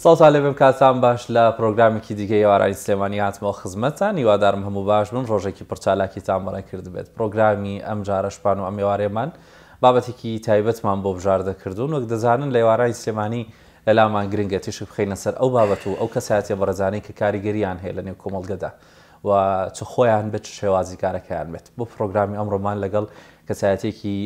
ساوتا لەبم کاتان باش لە پرۆگرامێکی دیگە یوارانی سلێمانی هاتمەوە خزمەتان هیوادارم هەموو باش بن ڕۆژێکی پرچالاکیتان بەڕێ کرد بێت پرۆگرامی ئەم جارەشپان و ئەم ێوارێمان بابەتێکی تایبەتمان بۆ بژاردەکردون وەک دەزانن لە یوارانی سلێمانی لەلامان گرنگە تیش بخینە سەر ئەو بابەت و ئەو کەساتێ بەرەزانەی کە کاریگەریان هەیە لە نێو کۆمەڵگەدا و چ خۆیان بێت شێوازی کارەکەیان بێت بۆ پرۆگرامی ئەمڕۆمان لەگەڵ کەسایەتێکی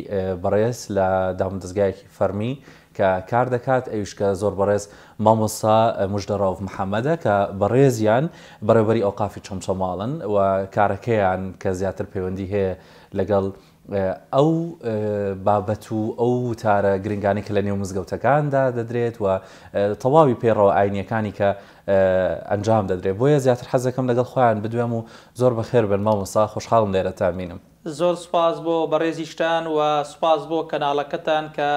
بەڕێز لە دامدەستگایەکی فەرمی کە کار دەکات ئەویشکە زۆر بەڕێز مامۆسا مژدەڕاو محەممەدە کە بەڕێزیان بەرەبەری ئەوقافی چمچەماڵن و کارەکەیان کە زیاتر پەیوەندی هەیە لەگەڵ ئەو بابەت و ئەو تارە گرنگانی کە لە نێو مزگەوتەکاندا دەدرێت و تەواوی پێڕەوە ئاینیەکانی کە ئەنجام دەدرێت بۆیە زیاتر حەزەکەم لەگەڵ خۆیان بدوێم و زۆر بەخێر بن مامۆسا خۆشحاڵم لێرە تامینم زۆر سپاس بۆ بەڕێزیشتان و سپاس بۆ کەناڵەکەتان کە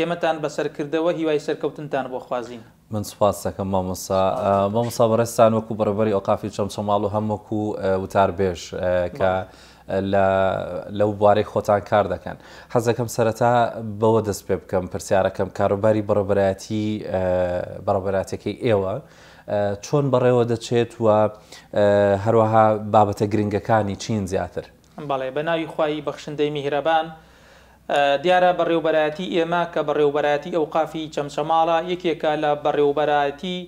ئێمەتان بەسەرکردەوە هیوای سەرکەوتنتان بۆ خوازیین من سوپاس دەکەم مامۆسا مامۆسا بەڕێستان وەکو بەرەبەری ئۆقافی چەم چۆماڵ و هەم وەکو وتاربێژ کە لەو بوارەی خۆتان کار دەکەن حەزەکەم سەرەتا بەوە دەست پێ بکەم پرسیارەکەم کاروباری بەڕبەتی بەڕبەتەکەی ئێوە. چۆن بەڕێوە دەچێت وە هەروەها بابەتە گرنگەکانی چین زیاتر. بەڵێ بە ناوی خواایی بەخشندەی میهرەبان دیارە بەڕێوبەرەتی ئێمە کە بەڕێوبەرەتی ئەو قافی چەمچەماڵە یەکێکە لە بەڕێوبەرەتی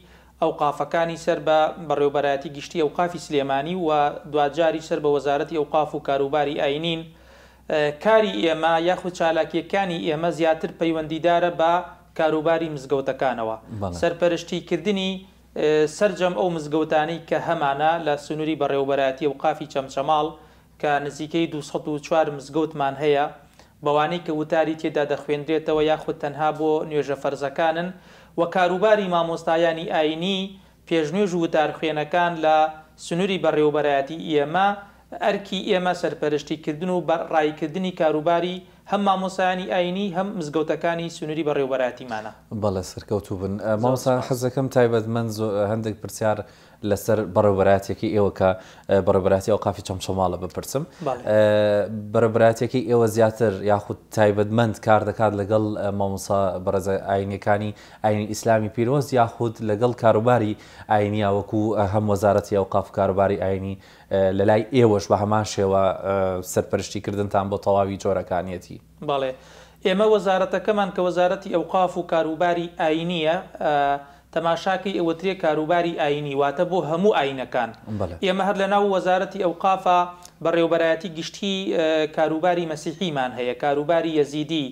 ئەو قافەکانی سەر بە بەڕێوبەرەتی گشتی ئەو قافی سلێمانی و دوجاری سەر بە وەزارەتی ئەو قاف و کاروباری ئاینین کاری ئێمە یاخود چالاکیەکانی ئێمە زیاتر پەیوەندیدارە بە کاروباری مزگەوتەکانەوە سەرپەرشتیکردنی سرجەم ئەو مزگەوتانی کە هەمانە لە سنووری بەڕێوبەرەتی و قافی چەمچەماڵ کە نزیکەی 204 مزگەوتمان هەیە بەوانەی کە وتاری تێدا دەخوێندرێتەوە یاخود تەنها بۆ نوێژە فەرزەکانن و کاروباری مامۆستایانی ئاینی پێشنوێژ و وتارخوێنەکان لە سنووری بەڕێوبەرایەتی ئێمە ئەرکی ئێمە سەرپەرشتیکردن و ڕایکردنی کاروباری هەم مامۆسایانی ئاینی هەم مزگەوتەکانی سنووری بەڕێوبەراتیمانە بەڵە سەرکەوتوو بن ماوسان حەزەکەم تایبەت من هەندێک پرسیار لەسەر بەڕێبەراتێکی ئێوە کە بەڕێبەراتی ئەو قافی چەم شەماڵە بپرسم بەرەبراتێکی ئێوە زیاتر یاخود تایبەتمەند کار دەکات لەگەڵ مامۆسا بەرەزە ئاینەکانی ئاینی ئیسلامی پیرۆز یاخود لەگەڵ کاروباری ئاینیاوەکو هەم وەزارەتی ئەو قاف کاروباری ئاینی لە لای ئێوەش بە هەمان شێوە سەرپەرشتیکردنتان بۆ تەواوی جۆرەکانیەتی باڵێ ئێمە وەزارەتەکەمان کە وەزارەتی ئەو قاف و کاروباری ئاینیە تەماشاکەی ئەوەترێ کاروباری ئاینی واتە بۆ هەموو ئاینەکان ئێمە هەر لە ناو وەزارەتی ئەو قافا بەڕێوبەرایەتی گشتی کاروباری مەسیحیمان هەیە کاروباری یەزیدی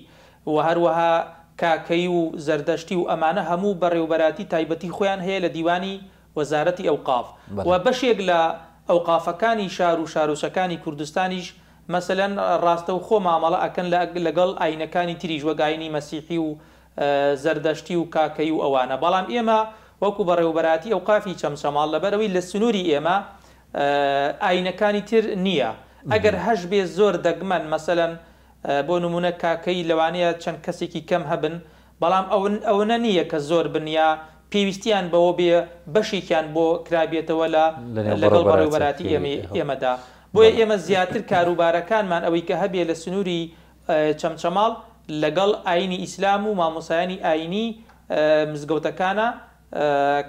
و هەروەها کاکەی و زەردەشتی و ئەمانە هەموو بەڕێوبەراتی تایبەتی خۆیان هەیە لە دیوانی وەزارەتی ئەو قاف و بەشێک لە ئەو قافەکانی شار و شارۆچەکانی کوردستانیش مەسەەن ڕاستە و خۆ مامەڵە ئەکەن لەگەڵ ئاینەکانی تریژوەگاینی مەسیحی و زەردەشتی و کاکەی و ئەوانە بەڵام ئێمە وەکو بەڕێوبەراتی ئەو قافی چەمسەماڵ لەبەرەوەی لە سنووری ئێمە ئاینەکانی تر نییە ئەگەر هەش بێ زۆر دەگمەن مەسەەن بۆ نمونە کاکەی لەوانەیە چەند کەسێکی کەم هەبن بەڵام ئەوەنە نییە کە زۆر بنیا پێویستیان بەوە بێ بەشێکیان بۆ کرابێتەوە لە لەگەڵ بەڕێوبەراتی ئێمەدا بۆیە ئێمە زیاتر کاروبارەکانمان ئەوەی کە هەبێ لە سنووری چەمچەماڵ لەگەڵ ئاینی ئیسلام و مامۆسایانی ئاینی مزگەوتەکانە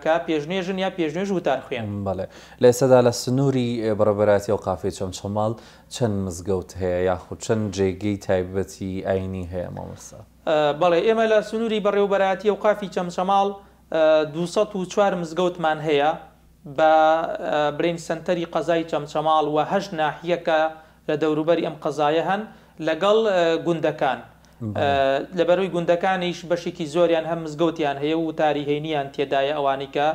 کە پێشنێژن یا پێشنێژ وتار خوێن بڵێ لە ئێستادا لە سنووری بەڕبەراتی و قافی چەم چۆماڵ چەند مزگەوت هەیە یاخود چەند جێگەی تایبەتی ئاینی هەیە مامۆسا بەڵێ ئێمە لە سنووری بەڕێوبەراتی و قافی چەم چەماڵ 204 مزگەوتمان هەیە بە برین سنتەری قەزای چەمچەماڵ وهشت ناحیەکە لە دەوروبەری ئەم قەزایە هەن لەگەڵ گوندەکان لەبەروی گوندەکانیش بەشێکی زۆریان هەم مزگەوتیان هەیە و تاریهێنیان تێدایە ئەوانی کە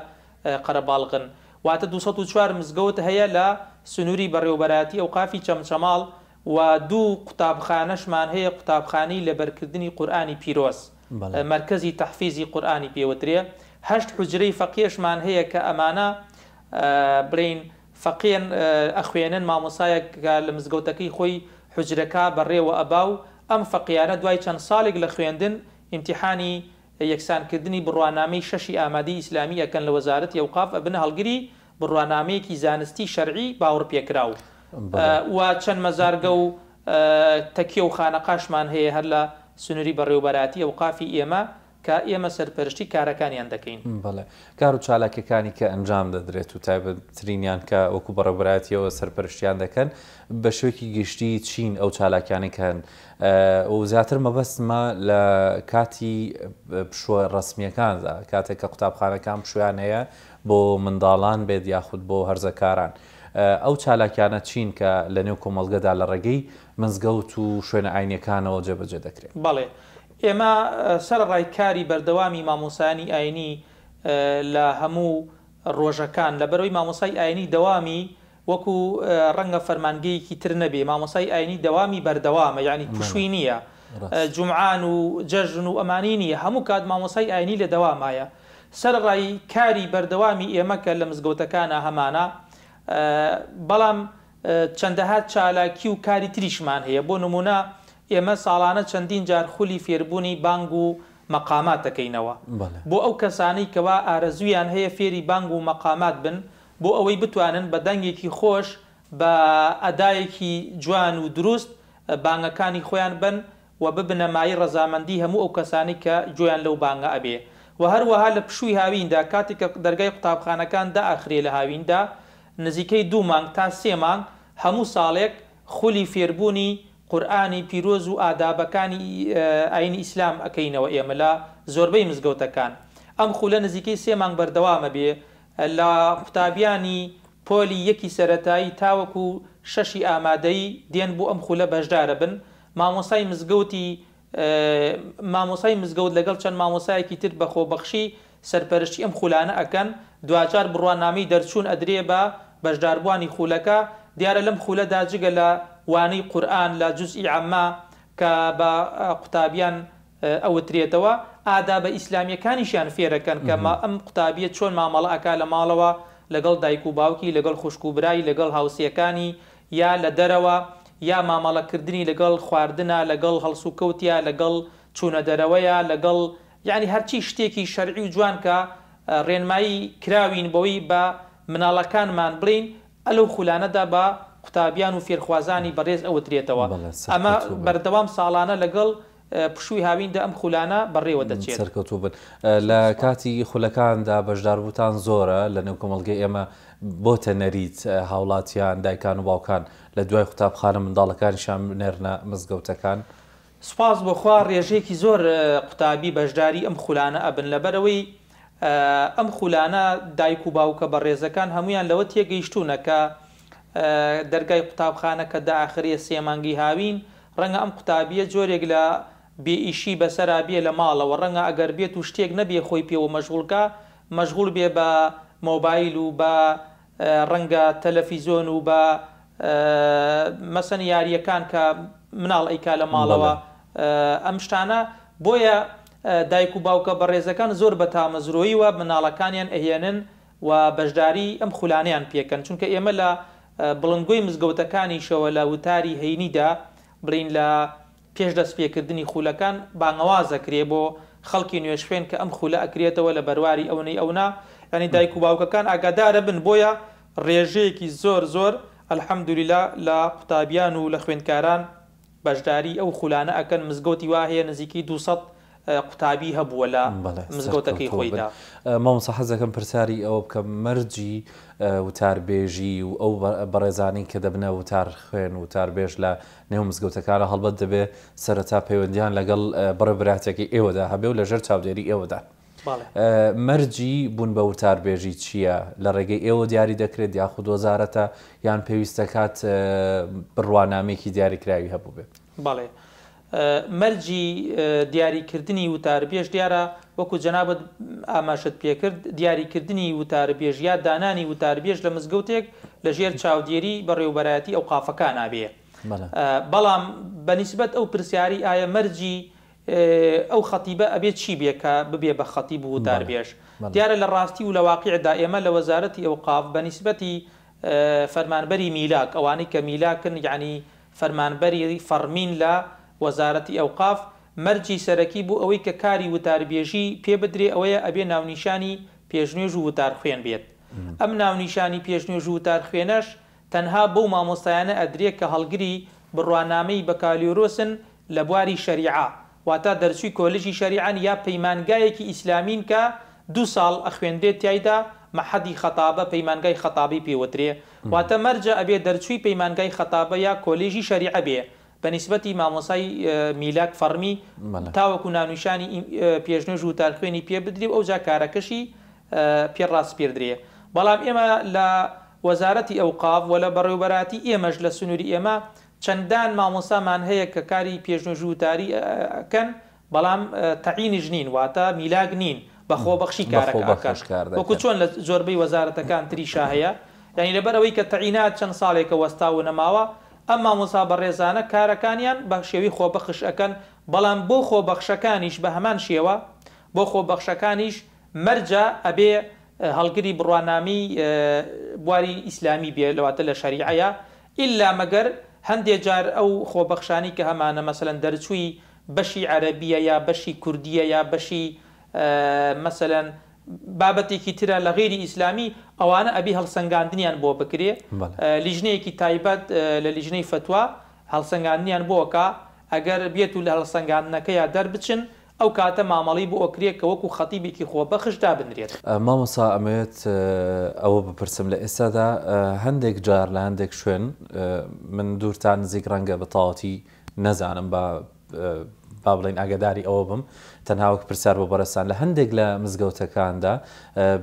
قەرەباڵغن واتە 204 مزگەوت هەیە لە سنووری بەڕێوبەتی ئەو قافی چەمچەماڵ و دوو قوتابخانەشمان هەیە قوتابخانەی لە بەرکردنی قورآانی پیرۆز مرکزی تەحفیزی قورآانی پێوترێ هەشت حجرەی فەقیشمان هەیە کە ئەمانە برین فەقیان ئەخوێنن مامۆسایەک لە مزگەوتەکەی خۆی حجرەکە بەڕێوە ئەبا و ئەم فەقییانە دوای چەند ساڵێک لە خوێندن ئیمتحانی یەکسانکردنی بڕوانامەی شەشی ئامادەی ئیسلامی ئەەکەن لە وەزارت یوقاف ئەبن هەڵگری بڕوانامەیەکی زانستی شەرعی باوەڕ پێکراوە و چەند مەزارگە و تەکیە و خانەقاشمان هەیە هەر لە سنووری بەڕێوبەراتی ئەو قافی ئێمە کە ئێمە سەرپەرشتی کارەکانیان دەکەین بڵێ کار و چالاکەکانی کە ئەنجام دەدرێت و تایبەتترینیان کە وەکو بەڕەبراتیەوە سەرپەرشتیان دەکەن بە شوێکی گشتی چین ئەو چالاکانێکەن و زیاتر مەبەستمە لە کاتی پشوە ڕسمیەکاندا کاتێک کە قوتابخانەکان پشویان هەیە بۆ منداڵان بێت یاخود بۆ هەرزەکاران. ئەو چالاکیانە چین کە لە نێو کۆمەلگەدا لە ڕێگەی مزگەوت و شوێنە ئاینەکانەوە جێبەجێ دەکرێت. بەڵێ. ئێمە سەر ڕایکاری بەردەوامی مامۆسانی ئاینی لە هەموو ڕۆژەکان لە بەرەوەی مامۆسای ئاینی دەوامی وەکو ڕەنگە فەرمانگەیەکی تر نەبێ مامۆسای ئاینی دەوامی بەردەوامە یعنی پوشوی نییە جمعان و جەژن و ئەمانی نیە هەموو کات مامۆسای ئاینی لە دەوامایە سەر ڕای کاری بەردەوامی ئێمەکە لە مزگەوتەکانە هەمانە بەڵام چەندەها چالاکی و کاری تریشمان هەیە بۆ نمونە ئێمە ساڵانە چەندین جار خولی فێربوونی بانگ و مەقامات دەکەینەوە بۆ ئەو کەسانی کەوا ئارەزویان هەیە فێری بانگ و مەقامات بن بۆ ئەوەی بتوانن بە دەنگێکی خۆش بە ئەدایەکی جوان و دروست بانگەکانی خۆیان بن و ببنەمایی ڕەزامەندی هەموو ئەو کەسانی کە جویان لەو بانگە ئەبێ و هەروەها لە پشووی هاویندا کاتێک کە دەرگای قوتابخانەکاندا ئاخرێ لە هاویندا نزیکەی دوو مانگ تا سێ مانگ هەموو ساڵێک خولی فێربوونی قورآانی پیرۆز و ئادابەکانی ئاینی ئیسلام ئەەکەینەوە ئێمە لە زۆربەی مزگەوتەکان ئەم خولە نزیکەی سێمان بەردەوامە بێ لە قوتابیانی پۆلی یەکی سەتایی تاوەکو و شەشی ئامادەی دێن بوو ئەم خولە بەشدارە بن مامۆسای مزگەوتی مامۆسای مزگەوت لەگەڵ چەند مامۆسایەکی تر بەخۆبەخشی سەرپەرشتی ئەم خولانە ئەەکەن دوجار بڕوانامی دەرچوون ئەدرێ بە بەشداربووانی خولەکە دیارە لەم خولەدا جگە لە وانەی قورآن لە جزئی ئەمما کە بە قوتابیان ئەوترێتەوە ئادا بە ئیسلامیەکانیشیان فێرەکەن کە ما ئەم قوتابیە چۆن مامەڵەکە لە ماڵەوە لەگەڵ دایک و باوکی لەگەڵ خوشکوبرایی لەگەڵ هاوسیەکانی یا لە دەرەوە یا مامەڵەکردنی لەگەڵ خواردنە لەگەڵ هەڵسوکەوتیا لەگەڵ چوونە دەرەوەیە لەگەڵ یعنی هەرچی شتێکی شەرعی و جوان کە ڕێنمایی کراوین بەوەی بە مناڵەکانمان بڵین ئەلو خولانەدا بە قوتابیان و فێرخوازانی بەڕێز ئەوترێتەوە ئەمە بەردەوام ساڵانە لەگەڵ پشووی هاویندا ئەم خولانە بەڕێوە دەچێت سەرکەوتوو بن لە کاتی خولەکاندا بەشداربووتان زۆرە لە نێو کۆمەلگەی ئێمە بۆ تەنەریت هاوڵاتیان دایکان و باوکان لە دوای قوتابخانە منداڵەکان شام نێرنە مزگەوتەکان. سپاس بۆخوا ڕێژێکی زۆر قوتابی بەشداری ئەم خولانە ئەبن لەبەرەوەی ئەم خولانە دایک و باوکە بە ڕێزەکان هەمویان لەوە تێگەیشتونەکە دەرگای قوتابخانە کە داخریە سێمانگی هاوین ڕەنگە ئەم قوتابیە جۆرێک لە بێئیشی بەسەرا بێ لە ماڵەوە ڕەنگە ئەگەر بێت و شتێک نەبێ خۆی پێوە مەشغولکە مەشغول بێ بە مۆبایل و بە ڕەنگە تەلەفیزۆن و بە مەسن یاریەکان کە مناڵ ئەیکا لە ماڵەوە ئەم شتانە بۆیە دایک و باوکە بە ڕێزەکان زۆر بە تامەزرۆیی و مناڵەکانیان ئەهێنن و بەشداری ئەم خولانیان پێکەن چونکە ئێمە لە بڵنگۆی مزگەوتەکانی شەوە لە وتاری هەینیدا بڵین لە پێش دەستپێکردنی خولەکان بانەوازەکرێ بۆ خەڵکی نوێش شوێن کە ئەم خولە ئەکرێتەوە لە بەرواری ئەوەی ئەونا ئەنی دایک و باوکەکان ئاگادارە بن بۆیە ڕێژەیەکی زۆر زۆر ئەلحەمدوریلا لە قوتابیان و لە خوێندکاران بەشداری ئەو خولانە ئەکەن مزگەوتی واهەیە نزیکی 200 قوتابی هەبووە لە مزگەوتەکەی خۆیدا مامسە حەزەکەم پرسیاری ئەوە بکەم مەرجی وتاربێژی و ئەو بەڕێزانی کە دەبنە وتار خوێن و تاربێژ لە نێو مزگەوتەکانە هەڵبەت دەبێ سەرەتا پەیوەندیان لەگەڵ بڕبراتێکی ئێوەدا هەبێ و لەژەر چاودێری ئێوەدا. مەرجی بوون بە وتاربێژی چییە لە ڕێگەی ئێوە دیاری دەکرێت یاخود وەزارەتە یان پێویستەکات بڕوانامێکی دیاریکراوی هەبوو بێت. بەڵێ. مەرجی دیاریکردنی وتاربێژ دیارە وەکو جەنابەت ئاماشت پێکرد دیاریکردنی وتاربێژ یا دانانی وتاربێژ لە مزگەوتێک لە ژێر چاودێری بەڕێوبەرایەتی ئەو قافەکان نابێ بەڵام بەنیسبەت ئەو پرسیاری ئایا مەرجی ئەو خەتیبە ئەبێت چی بێکە ببێ بە خەتیب و داربێژ دیارە لە ڕاستی و لە واقع دائێمە لە وەزارەتی ئەو قاف بەنیسبەتی فەرمانبەری میلاک ئەوانەی کە میلاکن یعنی فەرمانبەری فەرمین لە وەزارەتی ئەوقاف مەرجی سەرەکی بوو ئەوەی کە کاری وتاربێژی پێ بدرێ ئەوەیە ئەبێ ناونیشانی پێشنێژ و وتار خوێن بێت ئەم ناونیشانی پێشنێژ و وتار خوێنەش تەنها بەو مامۆستایانە ئەدرێت کە هەڵگری بڕوانامەی بەکالیۆرۆسن لە بواری شەریعا واتا دەرچوی کۆلژی شەریعان یا پەیمانگایەکی ئیسلامین کە دو ساڵ ئەخوێندێت تایدا مەحەدی خەتابە پەیمانگای خەتابی پێوەترێ واتە مەرجە ئەبێ دەرچوی پەیمانگای خەتابە یا کۆلێژی شەریعە بێ بە نسبەتی مامۆسای میلاک فەرمی تاوەکو نانوشانی پێشنۆژ و تارخوێنی پێ بدرێ ئەو جا کارەکەشی پێڕاست پێدرێ بەڵام ئێمە لە وەزارەتی ئەو قاف و لە بەڕێوبەراتی ئێمەش لە سنووری ئێمە چەندان مامۆسامان هەیە کە کاری پێشنۆژ وتاریکەن بەڵام تەعینیش نین واتە میلاگ نین بەخۆبەخشی کارەکەکار وەکو چۆن لە زۆربەی وەزارەتەکان تریشا هەیە یعنی لەبەرەوەی کە تەعینات چەند ساڵێکە وەستا و نەماوە ئەمما موسا بە ڕێزانە کارەکانیان بە شێوی خۆبەخشەکەن بەڵام بۆ خۆبەخشەکانیش بە هەمان شێوە بۆ خۆبەخشەکانیش مەرجە ئەبێ هەڵگری بڕوانامی بواری ئیسلامی بێ لەواتە لە شەریعەیە ئللا مەگەر هەندێک جار ئەو خۆبەخشانی کە هەمانە مەمثلەن دەرچووی بەشی عەربیە یا بەشی کوردیە یا بەشی مەمثلەن بابەتێکی ترە لە غێری ئیسلامی ئەوانە ئەبی هەڵسەنگاندنیان بۆ بکرێ لیژنەیەکی تایبەت لە لیژنەی فتووە هەڵسەنگاندنیان بۆکە ئەگەر بێت و لە هەڵسەنگاندنەکەیان دەربچن ئەو کاتە مامەڵی بۆ ئۆکرێککە وەکو خەتیبێکی خۆ بەخشدا بنرێت مامەسا ئەمێت ئەوە بپرسم لە ئێستادا هەندێک جار لە هەندێک شوێن من دوورتان نزیک ڕەنگە بەتاوەتی نەزانم بە با بڵین ئاگداری ئەوە بم تەناوەک پرسیار بۆ بەرەسان لە هەندێک لە مزگەوتەکاندا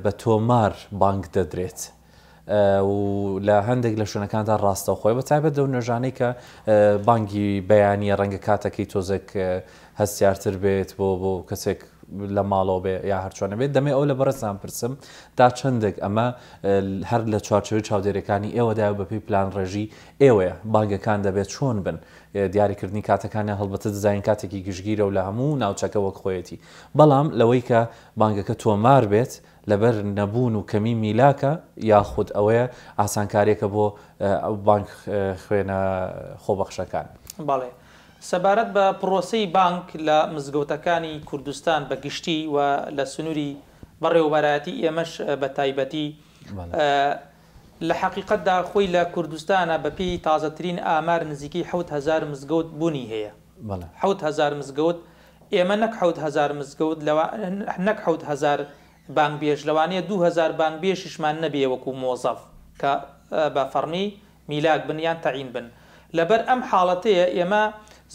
بە تۆمار بانک دەدرێت. و لە هەندێک لە شوێنەکاندا ڕاستە خۆی بە تایبەت دە نوێژانەی کە بانگی بەیانیە ڕەنگە کاتەکەی تۆزێک هەستیارتر بێت بۆ بۆ کەسێک لە ماڵەوە بێ یا هەرچۆنە بێت دەمێ ئەو لە بەرەسان پرسم تا چندێک ئەمە هەر لە چارچەوی چاودێرەکانی ئێوەدای بەپی پلان ڕێژی ئێوەیە بانگەکان دەبێت چۆن بن دیاریکردنی کاتەکانە هەڵبەتە دزین کاتێکی گشتگیرە و لە هەموو ناوچەکە وەک خۆیەتی بەڵام لەوەی کە بانگەکە تۆمار بێت لەبەر نەبوون و کەمی میلاکە یاخود ئەوەیە ئاسانکارێکە بۆ بانک خوێنە خۆبەخشەکان. بەڵێ. سەبارەت بە پرۆسی بانک لە مزگەوتەکانی کوردستان بە گشتی و لە سنووری بەڕێوەبەتی ئێمەش بە تایبەتی لە حقیقتدا خۆی لە کوردستانە بەپی تازەترین ئامار نزیکی هزار مزگەوت بوونی هەیە هزار مزگەوت ئێمە نەک هزار مزگەوت نەک هزار بانک بێژ لەوانەیە 2000 بانک بێشیشمان نەبێ وەکو مۆزەف کە بە فەرمی میلاک بنیان تەعین بن لەبەر ئەم حاڵەتەیە ئێمە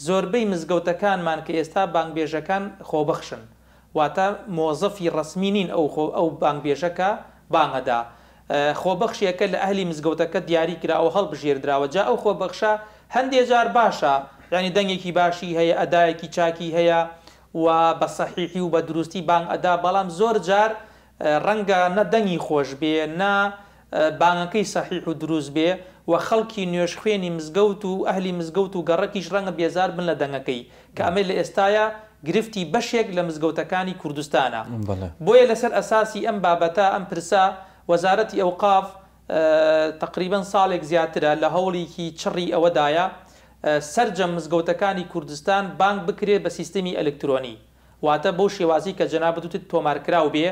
زۆربەی مزگەوتەکانمان کە ئێستا بانگبێژەکان خۆبەخشن واتە مۆزەفی ڕسمینین ئەو ئەو بانگبێژەکە بانگەدا خۆبەخشیەکە لە ئەهلی مزگەوتەکە دیاری کراوە هەڵبژێردراوە جا ئەو خۆبەخشە هەندێک جار باشە ینی دەنگێکی باشی هەیە ئەدایەکی چاکی هەیە و بە سەحیحی و بە دروستی بانگ ئەدا بەڵام زۆر جار ڕەنگە نەدەنگی خۆش بێ نا بانگەکەی سەحیح و دروست بێ و خەڵکی نوێش خوێنی مزگەوت و ئەهلی مزگەوت و گەڕەکیش ڕەنگە بێزار بن لە دەنگەکەی کە ئەمە لە ئێستاە گرفتی بەشێک لە مزگەوتەکانی کوردستانە بۆیە لەسەر ئەساسی ئەم بابەتە ئەم پرسا وەزارەتی ئەوقاف تقریبا ساڵێک زیاترە لە هەوڵێکی چڕی ئەوەدایە سرجە مزگەوتەکانی کوردستان بانگ بکرێت بە سیستمی ئەلکترۆنی واتە بۆ شێوازی کە جەنابەتوت تۆمارکرااو بێ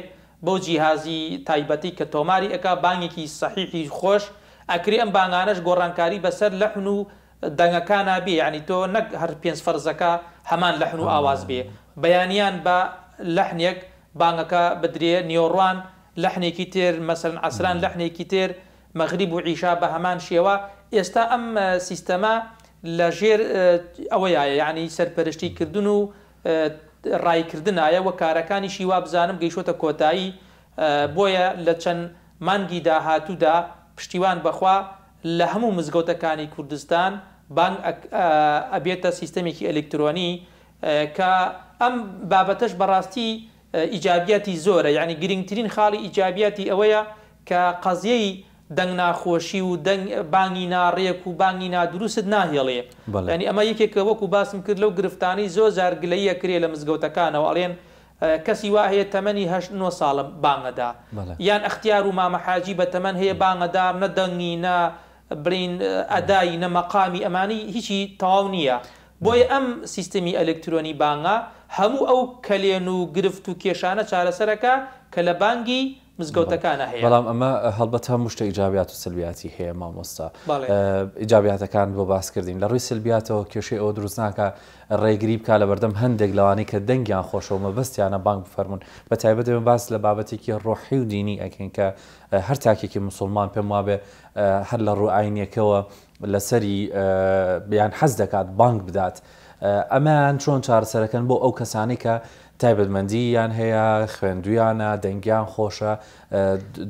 بۆ جیهازی تایبەتی کە تۆماری ئەک بانگێکی سەحیحی خۆش ئەکری ئەم بانگانش گۆڕانکاری بەسەر لەحن و دەنگەکانە بێ ینی تۆ نەک هەر پێنج فەرزەکە هەمان لەحن و ئاواز بێ بەیانیان بە لەحنێک بانگەکە بدرێ نیۆڕوان لەحنێکی تێر مەسن ئەسران لەحنێکی تێر مەغریب و عیشا بە هەمان شێوە ئێستا ئەم سیستەما لە ژێر ئەوەیە یعنی سەرپەرشتی کردن و ڕایکردنایە وە کارەکانی شیوا بزانم گەیشتە کۆتایی بۆیە لە چەند مانگی داهاتوودا پشتیوان بەخوا لە هەموو مزگەوتەکانی کوردستان بانگ ئەبێتە سیستەمێکی ئەلکترۆنی کە ئەم بابەتەش بەڕاستی ئیجابیەتی زۆرە یعنی گرنگترین خاڵی ئیجابیەتی ئەوەیە کە قەزیەی دەنگ ناخۆشی و بانگی ناڕێک و بانگی نادروست ناهێڵێ ینی ئەمە یەکێکە وەکو باسم کرد لەو گرفتانی زۆ زارگلەیە کرێ لە مزگەوتەکانەوە ئەڵێن کەسی وا هەیە تەمەنی هە ساڵم بانگەدا یان ئەختیار و مامەحاجی بە تەمەەن هەیە بانگەدا نە دەنگی نە برین ئەدایی نەمەقامی ئەمانی هیچی تەواو نییە بۆیە ئەم سیستمی ئەلکترۆنی بانگە هەموو ئەو کەلێن و گرفت و کێشانە چارەسەرەکە کە لە بانگی مزگەوتەکانە هەیە بەڵام ئەمە هەڵبەت هەم شتە ئیجابات و سلبیاتی هەیە مامۆستا ئیجاباتەکان بۆ باس کردین لە ڕووی سلبیاتەوە کێشەی ئەو دروست ناکە ڕێگری بکە لە بەردەم هەندێک لەوانی کە دەنگیان خۆشەوە مەبستیانە بانک بفەرمونون بە تایبەت باس لە بابەتێکی ڕۆحی و دینی ئەکەین کە هەر تاکێکی مسلمان پێم وابێ هەر لە ڕوعینیەکەوە لەسەری بیان حەز دەکات بانک بدات. ئەمان چۆن چارەسەرەکەن بۆ ئەو کەسانی کە تایبەتمەندییان هەیە خوێندویانە دەنگیان خۆشە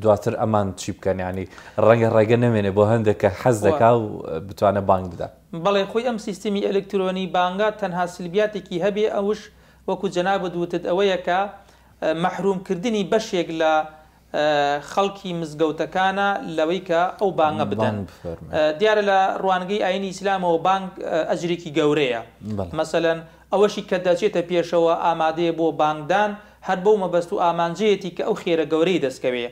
دواتر ئەمان چی بکەنیانی ڕەنگە ڕێگە نمێنێ بۆ هەندێکە حەز دەکا و بتوانە بانگ بدا بەڵێ خۆی ئەم سیستمی ئەلکترۆنی بانگا تەنها سلبیاتێکی هەبێ ئەوش وەکو جەناب دووتت ئەوەیەکە مەحرومکردنی بەشێک لە خەڵکی مزگەوتەکانە لەوەی کە ئەو بانگە بدەن دیارە لە ڕوانگەی ئاینی ئیسلامەوە بانگ ئەجرێکی گەورەیە مەسەن ئەوەشی کە دەچێتە پێشەوە ئامادەیە بۆ بانگدان هەر بۆ مەبەست و ئامانجەیەتی کە ئەو خێرە گەورەی دەستکەوێ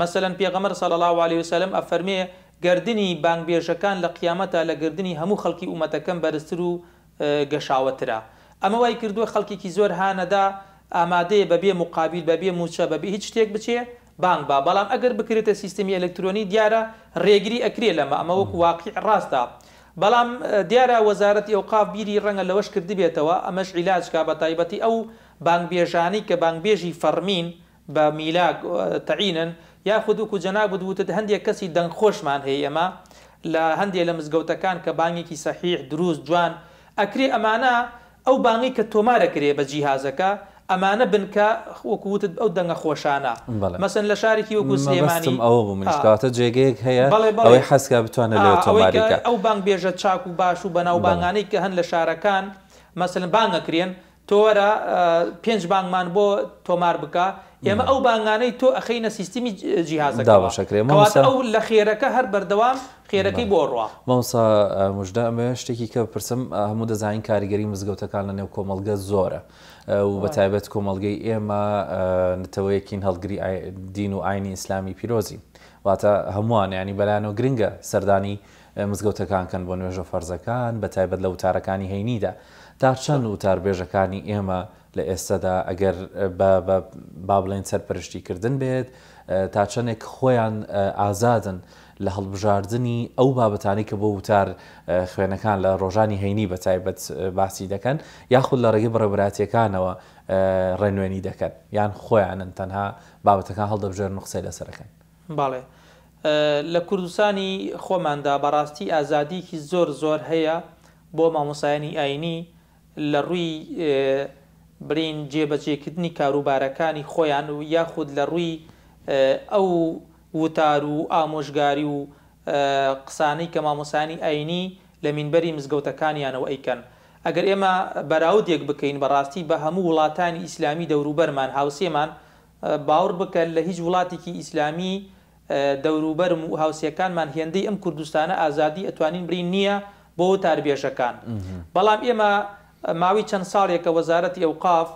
مثلەن پێغەمەر سەڵ الله عليه وسلم ئەفەرمێ گردردنی بانگبێژەکان لە قیامەتە لە گردردنی هەموو خەڵکی ومەتەکەم بەرزتر و گەشاوەترا ئەمە وای کردووە خەڵکیکی زۆر هانەدا ئامادەیە بەبێ مقابل بەبێ موچە بەبێ هیچ شتێک بچێ بانگ با بەڵام ئەگەر بکرێتە سیستمی ئەلکترۆنی دیارە ڕێگری ئەکرێ لەمە ئەمە وەک واقعی ڕاستە بەڵام دیارە وەزارەتی ئەو قاف بیری ڕەنگە لەوەش کردی بێتەوە ئەمەش عیلاجکە بە تایبەتی ئەو بانگبێژانی کە بانگبێژی فەرمین بە میلاک تەعینن یا خودوکو جەناب دووتت هەندێک کەسی دەنگخۆشمان هەیە ئەمە لە هەندێک لە مزگەوتەکان کە بانگێکی سەحیح دروست جوان ئەکرێ ئەمانە ئەو بانگی کە تۆمارە کرێ بە جیهازەکە ئەمانە بنکە وەکووتت ئەو دەنگە خۆشانە مەسن لە شارێکی وەکو سلێمانی ئەو منشکاتە جێگەیەک هەیە ئەوەی حسکە بتوانە لە ئەو بانگ بێژە چاک و باش و بەناو بانگانەی کە هەن لە شارەکان مەسن بانگەکرێن تۆوەرە پێنج بانگمان بۆ تۆمار بکە ئێمە ئەو بانگانەی تۆ ئەخینە سیستمی جیهازەکە باشەکرێت ئەو لە خێرەکە هەر بەردەوام خێرەکەی بۆ ڕوا مەسا مژدا ئەمە شتێکی کە پرسم هەموو دەزانین کاریگەری مزگەوتەکان لە نێو کۆمەلگە زۆرە. و بە تایبەت کۆمەلگەی ئێمە نەتەوەیەکین هەڵگری دین و ئاینی ئیسلامی پیرۆزی واتە هەمووان ینی بەلایەنەوە گرنگە سەردانی مزگەوتەکانکەن بۆ نوێژە فەرزەکان بە تایبەت لە وتارەکانی هەینیدا تا چەند وتاربێژەکانی ئێمە لە ئێستادا ئەگەر با بڵێن سەرپەرشتیکردن بێت تا چەندێک خۆیان ئازادن لە هەڵبژاردننی ئەو بابەتانی کە بۆ وتار خوێنەکان لە ڕۆژانی هەینی بە تایبەت باسی دەکەن یاخود لە ڕێگەی بڕێبراتیەکانەوە ڕێنوێنی دەکەن یان خۆیانن تەنها بابەتەکان هەڵدەبژێر نقسەی لەسەرەکەن باڵێ لە کوردستانی خۆماندا بەڕاستی ئازادیکی زۆر زۆر هەیە بۆ مامۆسایانی ئاینی لە ڕووی برین جێبەجێکردنی کاروبارەکانی خۆیان و یاخود لە ڕووی ئەو وتار و ئامۆژگاری و قسانەی کە مامۆسانی ئاینی لە مینبەری مزگەوتەکانیانەوە ئەیکەن ئەگەر ئێمە بەراودێک بکەین بەڕاستی بە هەموو وڵاتانی ئیسلامی دەوروبەرمان هاوسێمان باور بکەن لە هیچ وڵاتێکی ئیسلامی دەوروبەر و هاوسیەکانمان هێندەی ئەم کوردستانە ئازادی ئەتوانین برین نییە بۆ تاربێژەکان بەڵام ئێمە ماوی چەند ساڵێکە وەزارەتی ئەوقاف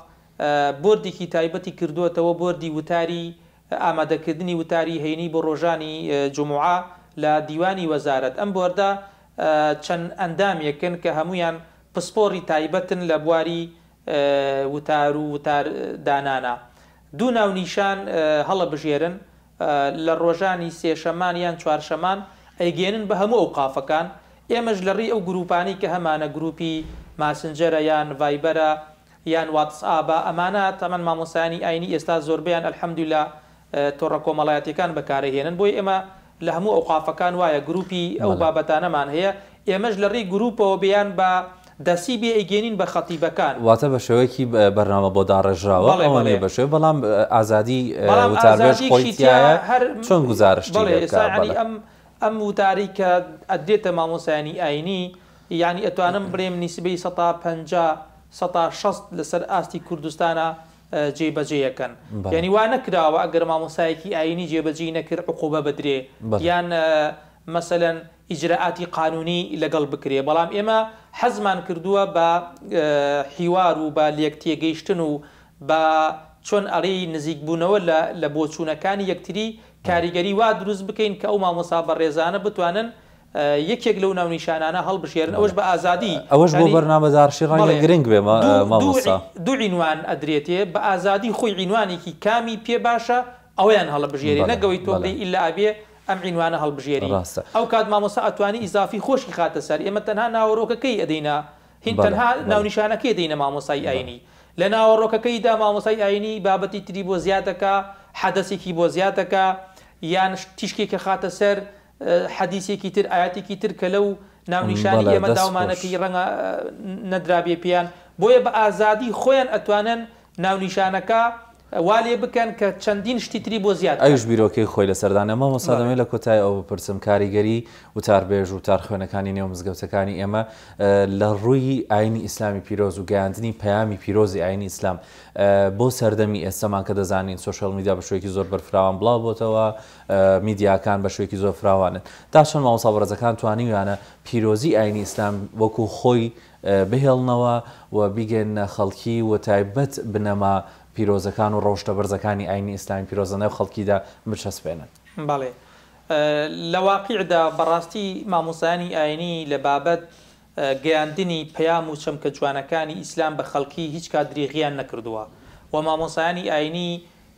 بردێکی تایبەتی کردووەتەوە بردی وتاری ئامادەکردنی وتاری هەینی بۆ ڕۆژانی جمعا لە دیوانی وەزارت ئەم بۆردا چەند ئەندامێکن کە هەمویان پسپۆری تایبەتن لە بواری وتار و وتاردانانە دوو ناونیشان هەڵە بژێرن لە ڕۆژانی سێشەمانیان چوارشەمان ئەیگەێنن بە هەموو ئەو قافەکان ئێمەش لەڕێ ئەو گروپانی کە هەمانە گروپی ماسنجەرە یان ڤایبەرە یان واتس ئابا ئەمانە تەمەەن مامۆسانی ئاینی ئێستا زۆربیان ئەلحەمدولا تۆڕە کۆمەڵایەتەکان بەکارهێنن بۆی ئێمە لە هەموو ئەو قافەکان وایە گروپی ئەو بابەتانەمان هەیە ئێمەش لە ڕێی گروپەوە بیان بە دەسی بێ ئەگەێنین بە خەتیبەکان واتە بە شێوەیەکی بەرنامە بۆ داڕێژراوە ئەوانێ بە شێو بەڵام ئازادی وتارێش خۆیتیە هەر چۆن گزارش ئەم ئەم وتاری کە ئەدێتە مامۆسایانی ئاینی یعنی ئەتوانم برێم نیسبەی 150 16 لەسەر ئاستی کوردستانە جێبەجێەکەن یعنی وا نەکراوە ئەگەر مامۆسایەکی ئاینی جێبەجی نەکرد عقوبە بدرێ یان مثلەن ئیجرراعاتی قانونی لەگەڵ بکرێ بەڵام ئێمە حەزمان کردووە بە هیوار و بە لەکتێگەیشتن و بە چۆن ئەڵی نزیکبوونەوە لە بۆچوونەکانی یەکتری کاریگەری وا دروست بکەین کە ئەو مامۆسا بە ڕێزانە بتوانن یەکێک لەو ناونیشانانە هەڵبژێرن ئەوش بە ئازادی ئەوەش بۆ بەرنامەدارشی ڕەنگە گرنگ بێ دوو عینوان ئەدرێتێ بە ئازادی خۆی عینوانێکی کامی پێ باشە ئەویان هەڵبژێری نەگەوەی تۆ بڵێ ئللا ئابێ ئەم عینوانە هەڵبژێری ئەو کات مامۆسا ئەتوانی ئیزافی خۆشی خاتە سەر ئێمە تەنها ناوەڕۆکەکەی ئەدەینا هین تەنها ناونیشانەکەی دەینە مامۆسای ئاینی لە ناوەڕۆکەکەیدا مامۆسای ئاینی بابەتی تری بۆ زیاتەکە حەدەسێکی بۆ زیاتەکە یان تیشکێکە خاتە سەر حەدیسێکی تر ئاەتێکی تر کە لەو ناونیشانی ئێمە داومانەکەی ڕەنگە نەدرابێ پیان بۆیە بە ئازادی خۆیان ئەتوانن ناونیشانەکە والێ بکەن کە چەندین شتی تری بۆ زیات ئەوش بیرۆکەی خۆی لە سەردانەمە مەسادەمێ لە کۆتای ئەو بپرسم کاریگەری وتاربێژ و تارخوێنەکانی نێو مزگەوتەکانی ئێمە لە ڕووی ئاینی ئیسلامی پیرۆز و گەاندنی پەیامی پیرۆزی ئاینی ئیسلام بۆ سەردەمی ئێستەمان کە دەزانین سوشل میدیا بە شوێکی زۆر بەرفراوان بڵاو بۆتەوە میدیاکان بە شوێکی زۆر فراوانن داشن ماوەسا بەڕزەکان توانی وانە پیرۆزی ئاینی ئیسلام وەکو خۆی بهێڵنەوە و بیگەن خەڵکی و تایبەت بنەما پیرۆزەکان و ڕۆشتە بەرزەکانی ئاینی ئیسلامی پیرۆزەنەو خەڵکیدا بچەسپێنن باڵێ لە واقعدا بەڕاستی مامۆسانی ئاینی لە بابەت گەیاندنی پەیام و چەمکە جوانەکانی ئیسلام بە خەڵکی هیچ کا دریغیان نەکردووە و مامۆسانی ئاینی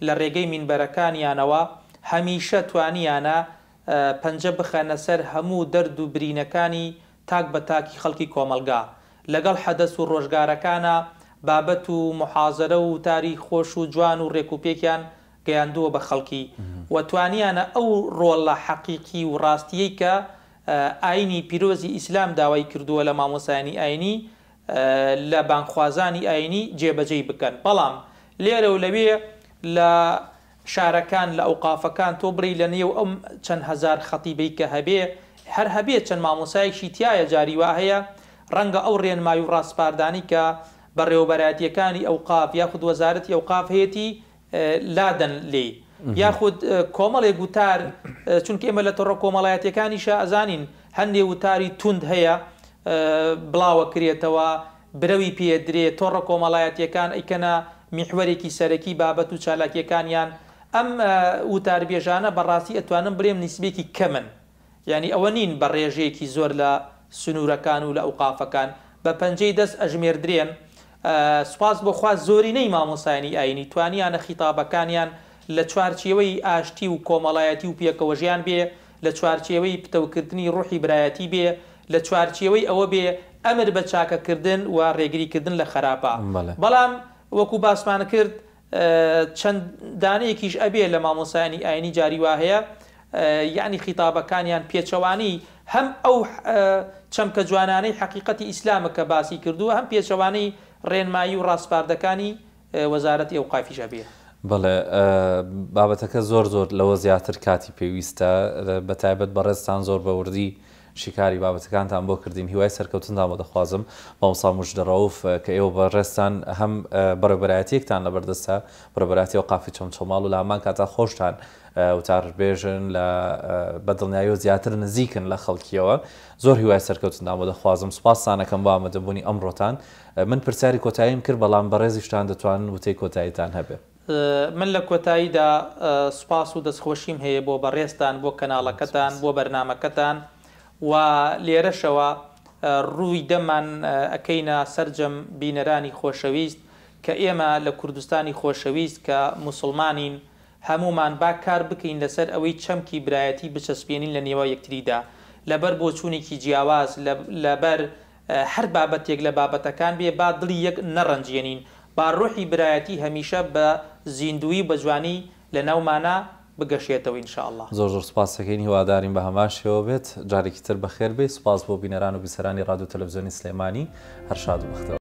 لە ڕێگەی مینبەرەکانیانەوە هەمیشە توانیانە پەنجە بخەنە سەر هەموو دەرد و برینەکانی تاک بە تاکی خەڵکی کۆمەلگا لەگەڵ حەدەس و ڕۆژگارەکانە بابەت و محازرە و تاری خۆش و جوان و ڕێکوپێکیان گەیاندووە بە خەڵکی وەتوانیانە ئەو ڕۆڵ لە حەقیقی و ڕاستیەی کە ئاینی پیرۆزی ئیسلام داوای کردووە لە مامۆسایانی ئاینی لە بانخوازانی ئاینی جێبەجێی بکەن بەڵام لێرە و لەوێ لە شارەکان لە ئەوقافەکان تۆ بڕی لە نێو ئەم چەند هزار خەتیبەی کە هەبێ هەر هەبێت چەند مامۆسایشی تایە جاریوا هەیە ڕەنگە ئەو ڕێنمای و ڕاستپاردانی کە بەڕێوبەراتیەکانی ئەو قاف یاخود وەزارەتی ئەو قاف هەیەی لادەن لێ یاخود کۆمەڵێک وتار چونکە ئێمە لە تۆڕە کۆمەڵایەتەکانیشە ئەزانین هەندێ وتاری تند هەیە بڵاوە کرێتەوە برەوی پێدرێت تۆڕە کۆمەڵایەتەکان ئەیکەنە میحوەرێکی سەرەکی بابەت و چالاکیەکانیان ئەم وتاربێژانە بەڕاستی ئەتوانم برێم نیسبێکی کەمن یعنی ئەوە نین بە ڕێژەیەکی زۆر لە سنوورەکان و لە ئەوقافەکان بە پەنجەی دەست ئەژمێردرێن سوپاس بۆخوا زۆرینەی مامۆسایانی ئاینی توانیانە خیتابەکانیان لە چوارچیەوەی ئاشتی و کۆمەڵایەتی و پێکەوەژیان بێ لە چوارچیەوەی پتەوکردنی ڕوحی برایەتی بێ لە چوارچیەوەی ئەوە بێ ئەمر بە چاکەکردن و ڕێگریکردن لە خراپە بەڵام وەکو باسمان کرد چەندانەیەکیش ئەبێ لە مامۆسایانی ئاینی جاری واهەیە یعنی خیتابەکانیان پێچەوانی هەم ئەو چەمکە جوانانەی حقیقەتی ئیسلامە کە باسی کردووە هەم پێچەوانەی ڕێنمایی و ڕاستپاردەکانی وەزارەتی ئەو قافیشە بێ. بڵێ بابەتەکە زۆر زۆر لەوە زیاتر کاتی پێویستە بە تایبەت بەڕێستان زۆر بەوردی شکاری بابەتەکانتان بۆ کردین هیوای سەرکەوتندا بۆ دەخوازم مامسا مژدەڕوف کە ئێوە بەڕێستان هەم بەرەبەرایەتێکتان لە بەردەستە بەرەبەراتی و قافی چەم چۆماڵ و لامان کاتا خۆشتان وتاربێژن لە بەدڵنیایی و زیاتر نزیکن لە خەڵکیەوە زۆر هیوای سەرکەوتندا بۆ دەخوازم سوپاسانەکەم بۆ ئامەدەبوونی ئەمڕۆتان من پرسیاری کۆتاییم کرد بەڵام بەڕێزیشتان دەتوانن وتەی کۆتاییتان هەبێت. من لە کۆتاییدا سوپاس و دەستخۆشیم هەیە بۆ بەڕێستان بۆ کەناڵەکەتان بۆ بەرنمەکەتان و لێرەشەوە ڕووی دەمان ئەەکەینە سرجەم بینەرانی خۆشەویست کە ئێمە لە کوردستانی خۆشەویست کە مسلمانین هەمومان با کار بکەین لەسەر ئەوەی چەمکی برایەتی بچەسپێنین لە نێوە یەکتریدا لەبەر بۆ چوونێکی جیاواز لەبەر هەر بابەتێک لە بابەتەکان بێ با دڵی یەک نەڕەنجێنین با ڕۆحی برایەتی هەمیشە بە زیندوی بە جوانی لە ناومانە بگەشێتەوە ئینشاءله زۆر زۆر سپاسەکەین هیوادارین بە هەمان شێوە بێت جارێکی تر بەخێر بێ سوپاس بۆ بینەران و بیسەرانی رادیو تەلەڤزیۆنی سلێمانی هەر شاد بختەوە